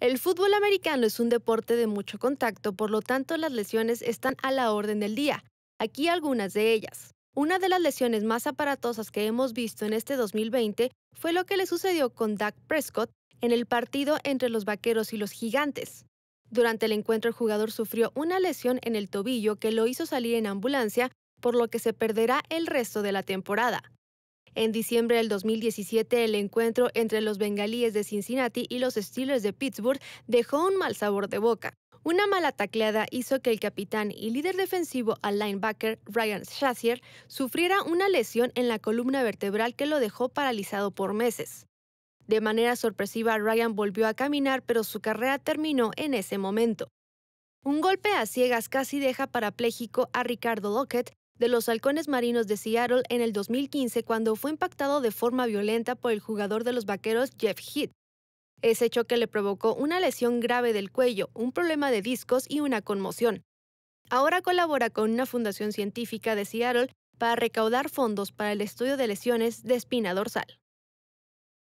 El fútbol americano es un deporte de mucho contacto, por lo tanto las lesiones están a la orden del día. Aquí algunas de ellas. Una de las lesiones más aparatosas que hemos visto en este 2020 fue lo que le sucedió con Dak Prescott en el partido entre los Vaqueros y los Gigantes. Durante el encuentro el jugador sufrió una lesión en el tobillo que lo hizo salir en ambulancia, por lo que se perderá el resto de la temporada. En diciembre del 2017, el encuentro entre los bengalíes de Cincinnati y los Steelers de Pittsburgh dejó un mal sabor de boca. Una mala tacleada hizo que el capitán y líder defensivo al linebacker Ryan Shazier sufriera una lesión en la columna vertebral que lo dejó paralizado por meses. De manera sorpresiva, Ryan volvió a caminar, pero su carrera terminó en ese momento. Un golpe a ciegas casi deja parapléjico a Ricardo Lockett, de los Halcones Marinos de Seattle en el 2015 cuando fue impactado de forma violenta por el jugador de los Vaqueros Jeff Heath. Ese choque le provocó una lesión grave del cuello, un problema de discos y una conmoción. Ahora colabora con una fundación científica de Seattle para recaudar fondos para el estudio de lesiones de espina dorsal.